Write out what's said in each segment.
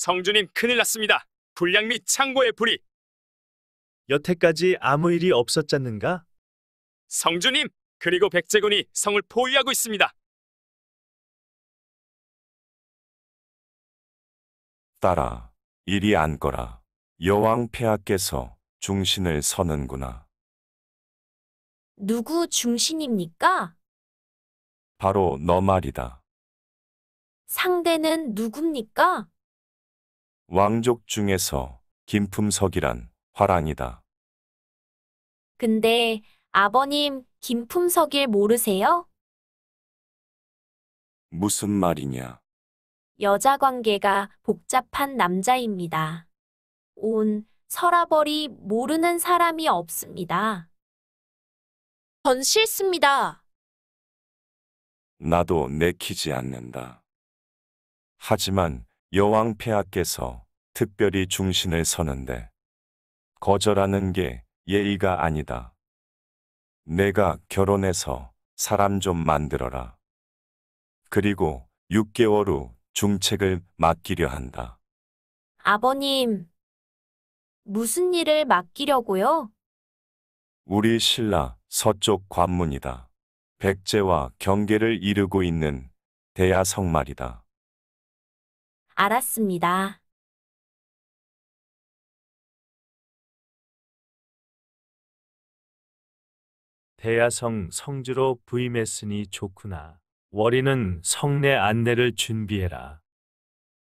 성주님 큰일 났습니다. 불량 및 창고의 불이. 여태까지 아무 일이 없었잖는가? 성주님, 그리고 백제군이 성을 포위하고 있습니다. 따라, 일이안거라 여왕 폐하께서 중신을 서는구나. 누구 중신입니까? 바로 너 말이다. 상대는 누굽니까? 왕족 중에서 김품석이란 화랑이다. 근데 아버님 김품석일 모르세요? 무슨 말이냐? 여자 관계가 복잡한 남자입니다. 온 서라벌이 모르는 사람이 없습니다. 전 싫습니다. 나도 내키지 않는다. 하지만 여왕 폐하께서 특별히 중신을 서는데 거절하는 게 예의가 아니다. 내가 결혼해서 사람 좀 만들어라. 그리고 6개월 후 중책을 맡기려 한다. 아버님, 무슨 일을 맡기려고요? 우리 신라 서쪽 관문이다. 백제와 경계를 이루고 있는 대야성 말이다. 알았습니다. 대야성 성주로 부임했으니 좋구나. 월인은 성내 안내를 준비해라.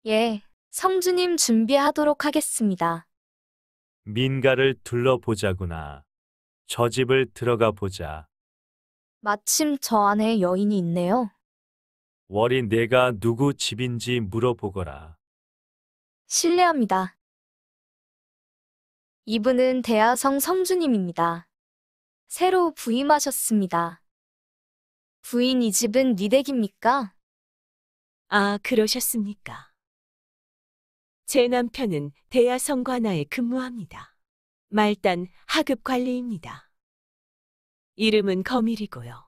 예, 성주님 준비하도록 하겠습니다. 민가를 둘러보자구나. 저 집을 들어가 보자. 마침 저 안에 여인이 있네요. 월이 내가 누구 집인지 물어보거라. 실례합니다. 이분은 대하성 성주님입니다. 새로 부임하셨습니다. 부인 이 집은 니 댁입니까? 아, 그러셨습니까? 제 남편은 대야성관아에 근무합니다. 말단 하급 관리입니다. 이름은 거밀이고요.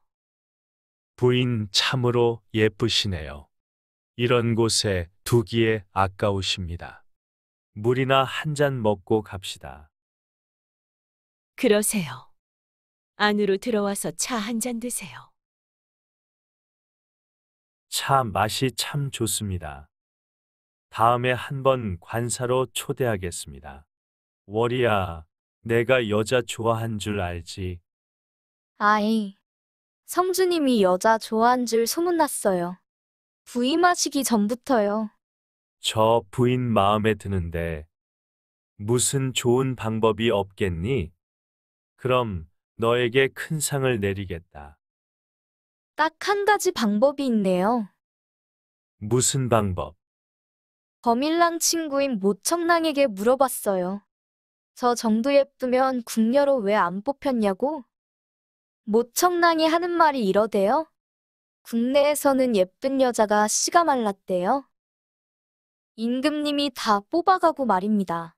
부인 참으로 예쁘시네요. 이런 곳에 두기에 아까우십니다. 물이나 한 잔 먹고 갑시다. 그러세요. 안으로 들어와서 차 한 잔 드세요. 차 맛이 참 좋습니다. 다음에 한 번 관사로 초대하겠습니다. 월이야, 내가 여자 좋아한 줄 알지? 아이, 성주님이 여자 좋아한 줄 소문났어요. 부임하시기 전부터요. 저 부인 마음에 드는데 무슨 좋은 방법이 없겠니? 그럼 너에게 큰 상을 내리겠다. 딱 한 가지 방법이 있네요. 무슨 방법? 범일랑 친구인 모청랑에게 물어봤어요. 저 정도 예쁘면 궁녀로 왜 안 뽑혔냐고? 모청랑이 하는 말이 이러대요. 국내에서는 예쁜 여자가 씨가 말랐대요. 임금님이 다 뽑아가고 말입니다.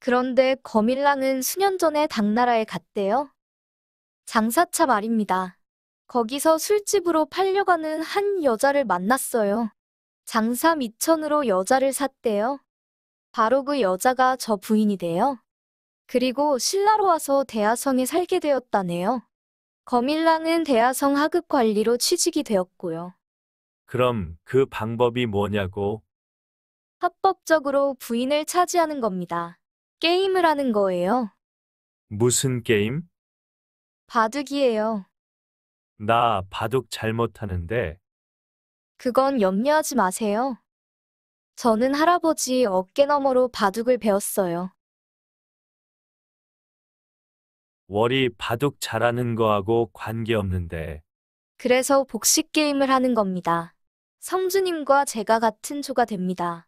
그런데 거밀랑은 수년 전에 당나라에 갔대요. 장사차 말입니다. 거기서 술집으로 팔려가는 한 여자를 만났어요. 장사 미천으로 여자를 샀대요. 바로 그 여자가 저 부인이 돼요. 그리고 신라로 와서 대하성에 살게 되었다네요. 거밀랑은 대하성 하급 관리로 취직이 되었고요. 그럼 그 방법이 뭐냐고? 합법적으로 부인을 차지하는 겁니다. 게임을 하는 거예요. 무슨 게임? 바둑이에요. 나 바둑 잘 못하는데 그건 염려하지 마세요. 저는 할아버지 어깨너머로 바둑을 배웠어요. 월이 바둑 잘하는 거하고 관계없는데 그래서 복식 게임을 하는 겁니다. 성주님과 제가 같은 조가 됩니다.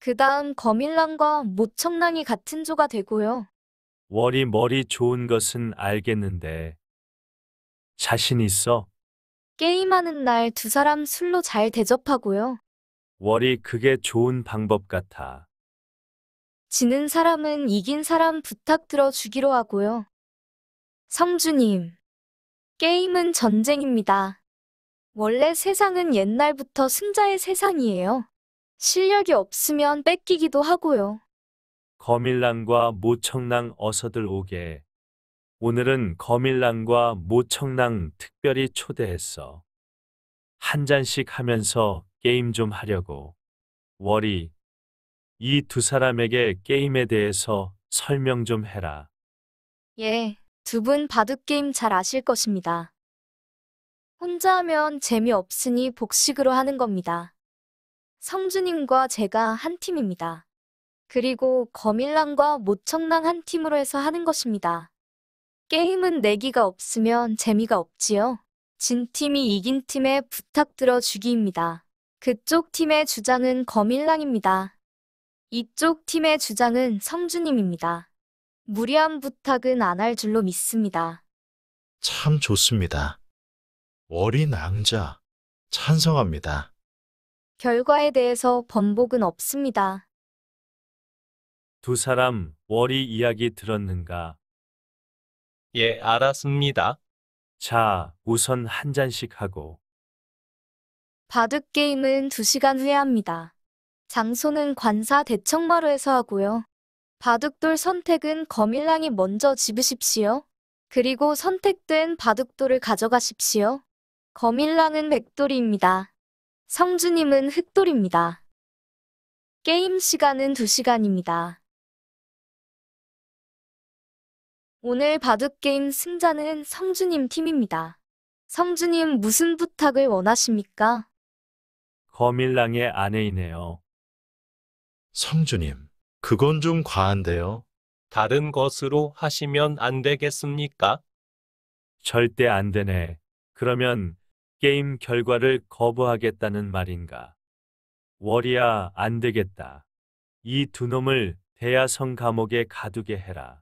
그 다음 거밀랑과 모청랑이 같은 조가 되고요. 월이 머리 좋은 것은 알겠는데 자신 있어. 게임하는 날 두 사람 술로 잘 대접하고요. 월이 그게 좋은 방법 같아. 지는 사람은 이긴 사람 부탁 들어주기로 하고요. 성주님, 게임은 전쟁입니다. 원래 세상은 옛날부터 승자의 세상이에요. 실력이 없으면 뺏기기도 하고요. 거밀랑과 모청랑 어서들 오게. 오늘은 거밀랑과 모청랑 특별히 초대했어. 한 잔씩 하면서 게임 좀 하려고. 월이 이 두 사람에게 게임에 대해서 설명 좀 해라. 예, 두 분 바둑게임 잘 아실 것입니다. 혼자 하면 재미없으니 복식으로 하는 겁니다. 성주님과 제가 한 팀입니다. 그리고 거밀랑과 모청랑 한 팀으로 해서 하는 것입니다. 게임은 내기가 없으면 재미가 없지요. 진 팀이 이긴 팀에 부탁 들어주기입니다. 그쪽 팀의 주장은 거밀랑입니다. 이쪽 팀의 주장은 성주님입니다. 무리한 부탁은 안 할 줄로 믿습니다. 참 좋습니다. 어린 앙자 찬성합니다. 결과에 대해서 번복은 없습니다. 두 사람 월이 이야기 들었는가? 예, 알았습니다. 자, 우선 한 잔씩 하고. 바둑 게임은 2시간 후에 합니다. 장소는 관사 대청마루에서 하고요. 바둑돌 선택은 거밀랑이 먼저 집으십시오. 그리고 선택된 바둑돌을 가져가십시오. 거밀랑은 백돌입니다. 성주님은 흑돌입니다. 게임 시간은 2시간입니다. 오늘 바둑게임 승자는 성주님 팀입니다. 성주님 무슨 부탁을 원하십니까? 거밀랑의 아내이네요. 성주님, 그건 좀 과한데요. 다른 것으로 하시면 안 되겠습니까? 절대 안 되네. 그러면 게임 결과를 거부하겠다는 말인가. 월이야 안 되겠다. 이 두 놈을 대야성 감옥에 가두게 해라.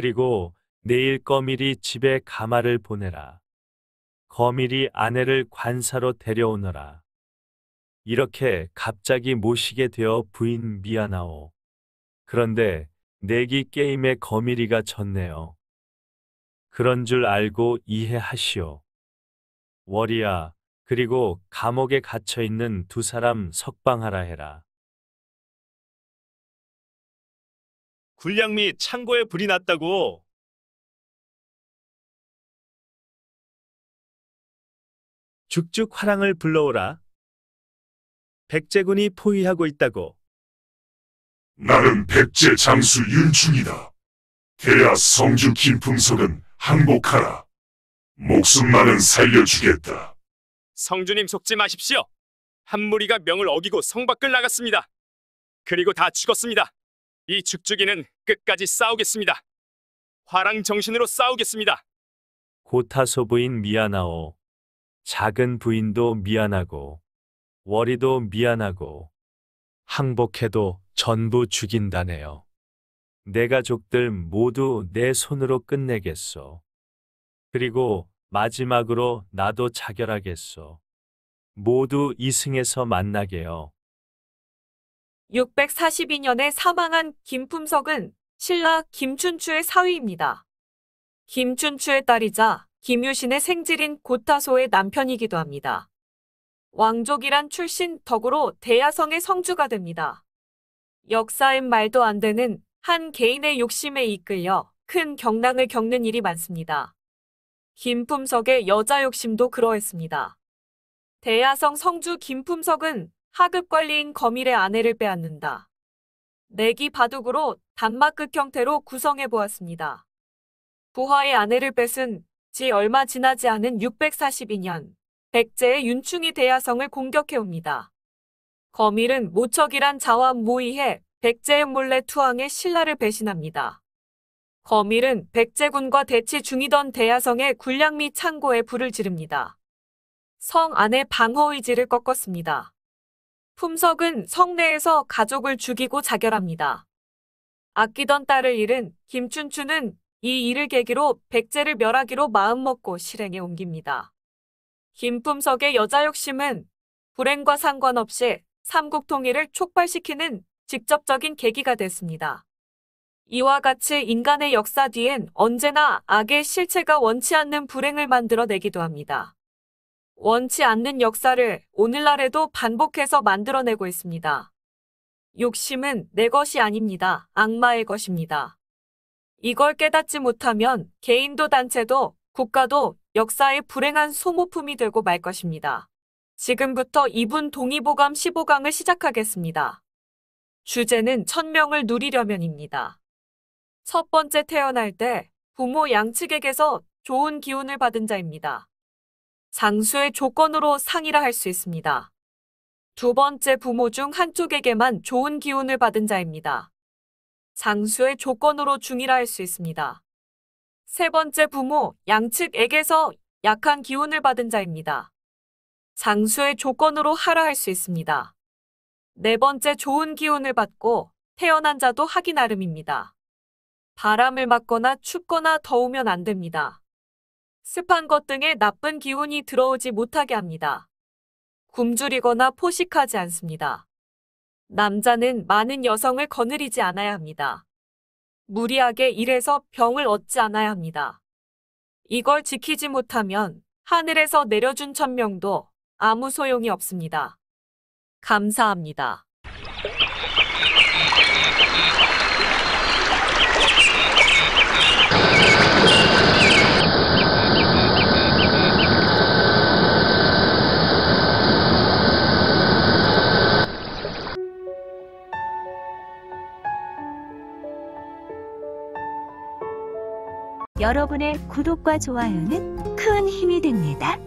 그리고 내일 거밀이 집에 가마를 보내라. 거밀이 아내를 관사로 데려오너라. 이렇게 갑자기 모시게 되어 부인 미안하오. 그런데 내기 게임에 거밀이가 졌네요. 그런 줄 알고 이해하시오. 월이야, 그리고 감옥에 갇혀 있는 두 사람 석방하라 해라. 군량미 창고에 불이 났다고. 죽죽 화랑을 불러오라. 백제군이 포위하고 있다고. 나는 백제 장수 윤충이다. 대야 성주 김풍석은 항복하라. 목숨만은 살려주겠다. 성주님 속지 마십시오. 한 무리가 명을 어기고 성 밖을 나갔습니다. 그리고 다 죽었습니다. 이죽죽이는 끝까지 싸우겠습니다. 화랑 정신으로 싸우겠습니다. 고타소 부인 미안하오. 작은 부인도 미안하고 월이도 미안하고 항복해도 전부 죽인다네요. 내 가족들 모두 내 손으로 끝내겠소. 그리고 마지막으로 나도 자결하겠소. 모두 이승에서 만나게요. 642년에 사망한 김품석은 신라 김춘추의 사위입니다. 김춘추의 딸이자 김유신의 생질인 고타소의 남편이기도 합니다. 왕족이란 출신 덕으로 대야성의 성주가 됩니다. 역사엔 말도 안 되는 한 개인의 욕심에 이끌려 큰 경랑을 겪는 일이 많습니다. 김품석의 여자 욕심도 그러했습니다. 대야성 성주 김품석은 하급 관리인 거밀의 아내를 빼앗는다. 내기 바둑으로 단막극 형태로 구성해 보았습니다. 부하의 아내를 뺏은 지 얼마 지나지 않은 642년 백제의 윤충이 대야성을 공격해옵니다. 거밀은 모척이란 자와무의해 백제의 몰래 투항해 신라를 배신합니다. 거밀은 백제군과 대치 중이던 대야성의 군량미 창고에 불을 지릅니다. 성 안에 방어 의지를 꺾었습니다. 품석은 성내에서 가족을 죽이고 자결합니다. 아끼던 딸을 잃은 김춘추는 이 일을 계기로 백제를 멸하기로 마음먹고 실행에 옮깁니다. 김품석의 여자 욕심은 불행과 상관없이 삼국 통일을 촉발시키는 직접적인 계기가 됐습니다. 이와 같이 인간의 역사 뒤엔 언제나 악의 실체가 원치 않는 불행을 만들어내기도 합니다. 원치 않는 역사를 오늘날에도 반복해서 만들어내고 있습니다. 욕심은 내 것이 아닙니다. 악마의 것입니다. 이걸 깨닫지 못하면 개인도 단체도 국가도 역사의 불행한 소모품이 되고 말 것입니다. 지금부터 2분 동의보감 15강을 시작하겠습니다. 주제는 천명을 누리려면입니다. 첫 번째 태어날 때 부모 양측에게서 좋은 기운을 받은 자입니다. 장수의 조건으로 상이라 할 수 있습니다. 두 번째 부모 중 한쪽에게만 좋은 기운을 받은 자입니다. 장수의 조건으로 중이라 할 수 있습니다. 세 번째 부모 양측에게서 약한 기운을 받은 자입니다. 장수의 조건으로 하라 할 수 있습니다. 네 번째 좋은 기운을 받고 태어난 자도 하기 나름입니다. 바람을 맞거나 춥거나 더우면 안 됩니다. 습한 것 등의 나쁜 기운이 들어오지 못하게 합니다. 굶주리거나 포식하지 않습니다. 남자는 많은 여성을 거느리지 않아야 합니다. 무리하게 일해서 병을 얻지 않아야 합니다. 이걸 지키지 못하면 하늘에서 내려준 천명도 아무 소용이 없습니다. 감사합니다. 여러분의 구독과 좋아요는 큰 힘이 됩니다.